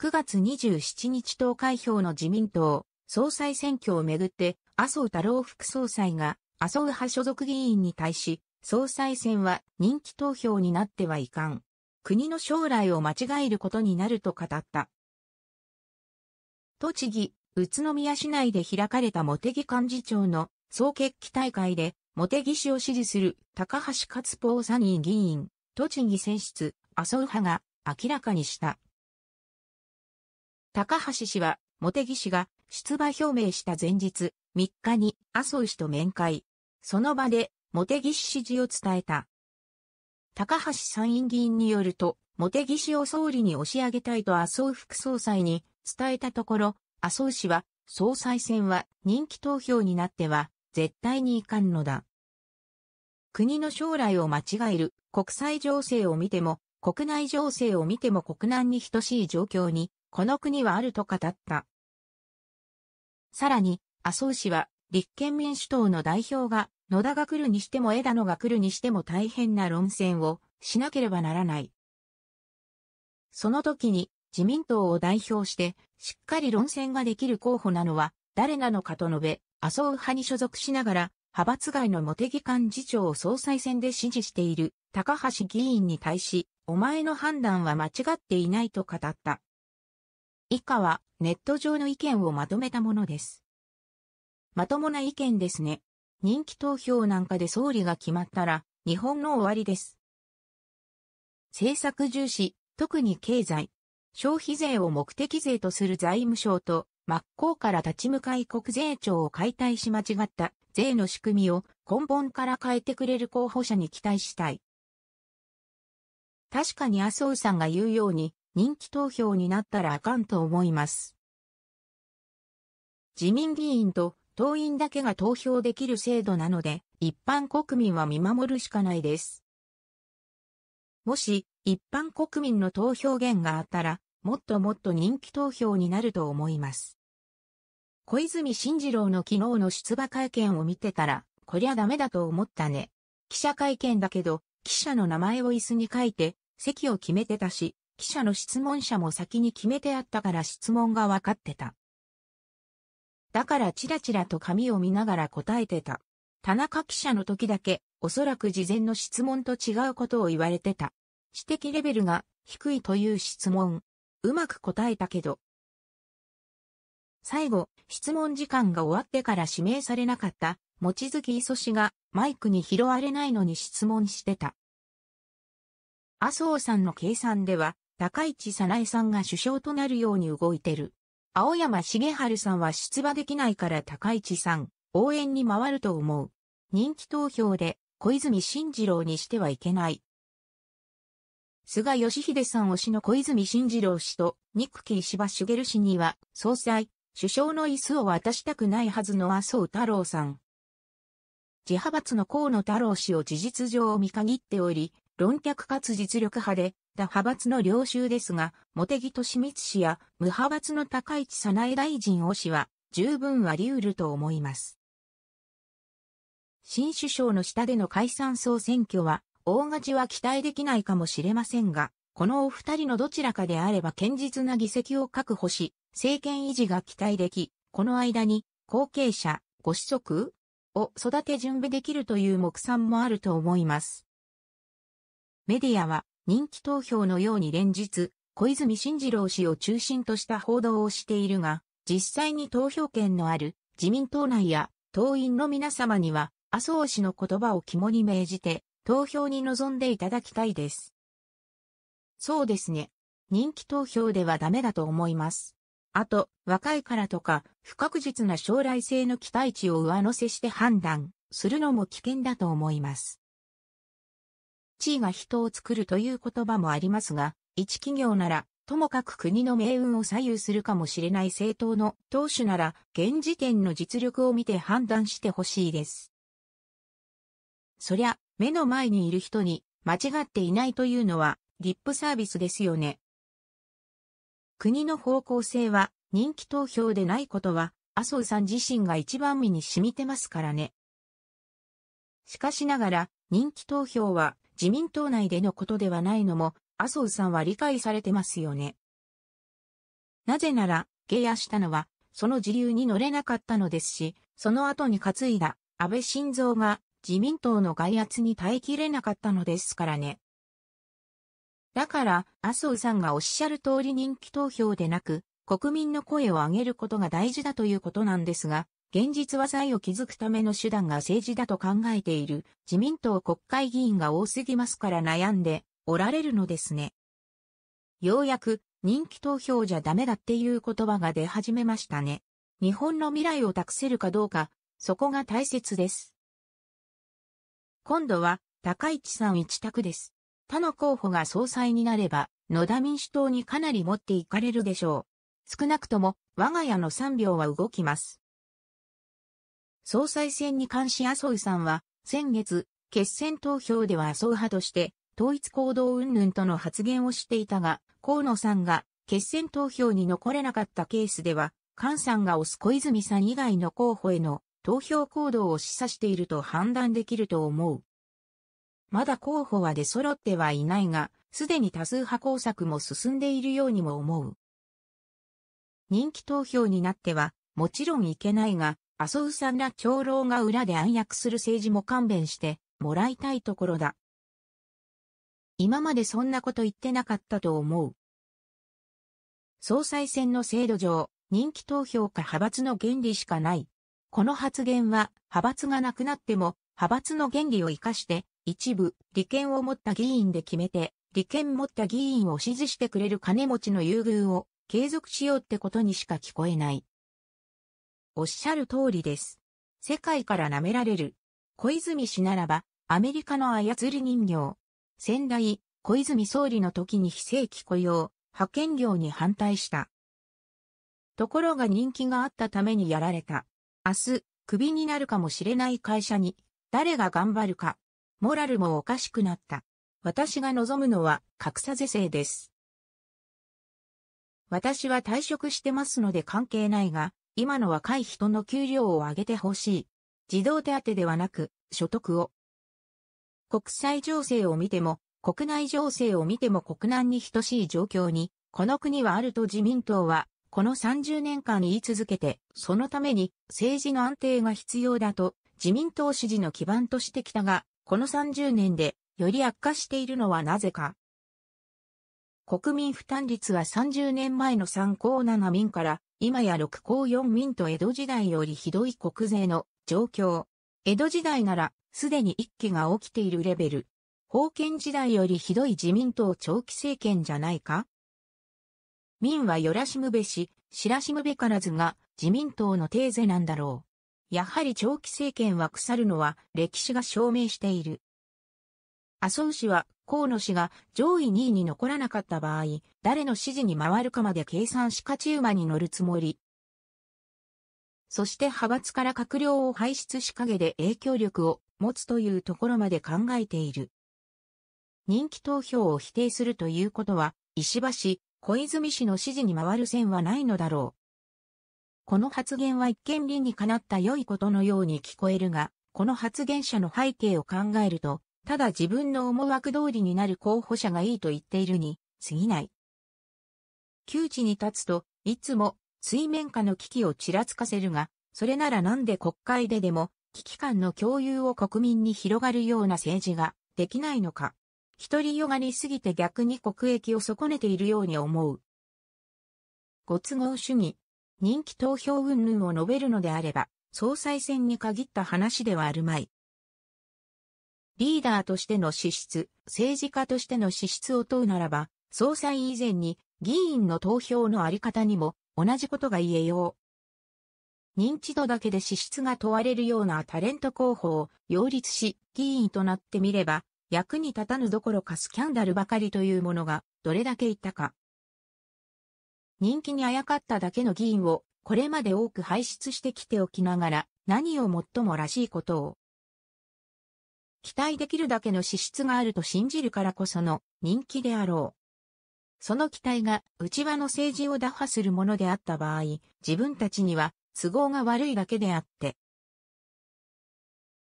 9月27日投開票の自民党総裁選挙をめぐって、麻生太郎副総裁が麻生派所属議員に対し、総裁選は人気投票になってはいかん。国の将来を間違えることになると語った。栃木、宇都宮市内で開かれた茂木幹事長の総決起大会で、茂木氏を支持する高橋勝ポーサニー議員、栃木選出、麻生派が明らかにした。高橋氏は、茂木氏が出馬表明した前日、3日に麻生氏と面会。その場で、茂木氏支持を伝えた。高橋参院議員によると、茂木氏を総理に押し上げたいと麻生副総裁に伝えたところ、麻生氏は、総裁選は人気投票になっては、絶対にいかんのだ。国の将来を間違える国際情勢を見ても、国内情勢を見ても国難に等しい状況にこの国はあると語った。さらに、麻生氏は、立憲民主党の代表が、野田が来るにしても枝野が来るにしても大変な論戦をしなければならない。その時に自民党を代表してしっかり論戦ができる候補なのは誰なのかと述べ、麻生派に所属しながら派閥外の茂木幹事長を総裁選で支持している高橋議員に対し、お前の判断は間違っていないと語った。以下はネット上の意見をまとめたものです。まともな意見ですね。人気投票なんかで総理が決まったら日本の終わりです。政策重視、特に経済。消費税を目的税とする財務省と真っ向から立ち向かい国税庁を解体し間違った税の仕組みを根本から変えてくれる候補者に期待したい。確かに麻生さんが言うように人気投票になったらあかんと思います。自民議員と党員だけが投票できる制度なので、一般国民は見守るしかないです。もし、一般国民の投票源があったら、もっともっと人気投票になると思います。小泉進次郎の昨日の出馬会見を見てたら、こりゃダメだと思ったね。記者会見だけど、記者の名前を椅子に書いて、席を決めてたし、記者の質問者も先に決めてあったから質問がわかってた。だからチラチラと紙を見ながら答えてた。田中記者の時だけ、おそらく事前の質問と違うことを言われてた。指摘レベルが低いという質問。うまく答えたけど。最後、質問時間が終わってから指名されなかった、望月磯氏がマイクに拾われないのに質問してた。麻生さんの計算では、高市早苗さんが首相となるように動いてる。青山茂春さんは出馬できないから高市さん、応援に回ると思う。人気投票で小泉進次郎にしてはいけない。菅義偉さん推しの小泉進次郎氏と、憎き石破茂氏には、総裁、首相の椅子を渡したくないはずの麻生太郎さん。自派閥の河野太郎氏を事実上見限っており、論客かつ実力派で、た派閥の領収ですが、茂木敏光氏や無派閥の高市早苗大臣を氏は十分あり得ると思います。新首相の下での解散総選挙は、大勝ちは期待できないかもしれませんが、このお二人のどちらかであれば堅実な議席を確保し、政権維持が期待でき、この間に後継者、ご子息を育て準備できるという目算もあると思います。メディアは人気投票のように連日、小泉進次郎氏を中心とした報道をしているが、実際に投票権のある自民党内や党員の皆様には、麻生氏の言葉を肝に銘じて、投票に臨んでいただきたいです。そうですね。人気投票ではダメだと思います。あと、若いからとか、不確実な将来性の期待値を上乗せして判断するのも危険だと思います。地位が人を作るという言葉もありますが、一企業なら、ともかく国の命運を左右するかもしれない政党の党首なら、現時点の実力を見て判断してほしいです。そりゃ、目の前にいる人に間違っていないというのは、リップサービスですよね。国の方向性は人気投票でないことは、麻生さん自身が一番身に染みてますからね。しかしながら、人気投票は自民党内でのことではないのも、麻生さんは理解されてますよね。なぜなら、下野したのは、その自流に乗れなかったのですし、その後に担いだ安倍晋三が自民党の外圧に耐えきれなかったのですからね。だから、麻生さんがおっしゃる通り人気投票でなく、国民の声を上げることが大事だということなんですが、現実は財を築くための手段が政治だと考えている自民党国会議員が多すぎますから悩んでおられるのですね。ようやく人気投票じゃダメだっていう言葉が出始めましたね。日本の未来を託せるかどうか、そこが大切です。今度は高市さん一択です。他の候補が総裁になれば、野田民主党にかなり持っていかれるでしょう。少なくとも我が家の3秒は動きます。総裁選に関し麻生さんは、先月、決選投票では麻生派として、統一行動云々との発言をしていたが、河野さんが、決選投票に残れなかったケースでは、菅さんが推す小泉さん以外の候補への投票行動を示唆していると判断できると思う。まだ候補は出揃ってはいないが、すでに多数派工作も進んでいるようにも思う。人気投票になっては、もちろんいけないが、麻生さんら長老が裏で暗躍する政治も勘弁してもらいたいところだ。今までそんなこと言ってなかったと思う。総裁選の制度上、人気投票か派閥の原理しかない。この発言は、派閥がなくなっても、派閥の原理を活かして、一部、利権を持った議員で決めて、利権持った議員を支持してくれる金持ちの優遇を継続しようってことにしか聞こえない。おっしゃる通りです。世界から舐められる。小泉氏ならば、アメリカの操り人形。先代、小泉総理の時に非正規雇用、派遣業に反対した。ところが人気があったためにやられた。明日、クビになるかもしれない会社に、誰が頑張るか。モラルもおかしくなった。私が望むのは、格差是正です。私は退職してますので関係ないが、今の若い人の給料を上げてほしい。児童手当ではなく、所得を。国際情勢を見ても、国内情勢を見ても国難に等しい状況に、この国はあると自民党は、この30年間言い続けて、そのために政治の安定が必要だと、自民党支持の基盤としてきたが、この30年で、より悪化しているのはなぜか。国民負担率は30年前の3項7民から、今や6項4民と江戸時代よりひどい国税の状況。江戸時代なら、すでに一揆が起きているレベル。封建時代よりひどい自民党長期政権じゃないか民はよらしむべし、しらしむべからずが自民党のテーゼなんだろう。やはり長期政権は腐るのは歴史が証明している。麻生氏は河野氏が上位2位に残らなかった場合、誰の指示に回るかまで計算し勝ち馬に乗るつもり。そして派閥から閣僚を輩出し陰で影響力を持つというところまで考えている。人気投票を否定するということは、石破氏、小泉氏の指示に回る線はないのだろう。この発言は一見理にかなった良いことのように聞こえるが、この発言者の背景を考えると、ただ自分の思惑通りになる候補者がいいと言っているに、過ぎない。窮地に立つと、いつも、水面下の危機をちらつかせるが、それならなんで国会ででも、危機感の共有を国民に広がるような政治ができないのか。独りよがりすぎて逆に国益を損ねているように思う。ご都合主義。人気投票云々を述べるのであれば、総裁選に限った話ではあるまい。リーダーとしての資質、政治家としての資質を問うならば、総裁以前に議員の投票のあり方にも同じことが言えよう。認知度だけで資質が問われるようなタレント候補を擁立し、議員となってみれば、役に立たぬどころかスキャンダルばかりというものが、どれだけいたか。人気にあやかっただけの議員を、これまで多く輩出してきておきながら、何をもっともらしいことを、期待できるだけの資質があると信じるからこその人気であろう。その期待が内輪の政治を打破するものであった場合、自分たちには都合が悪いだけであって、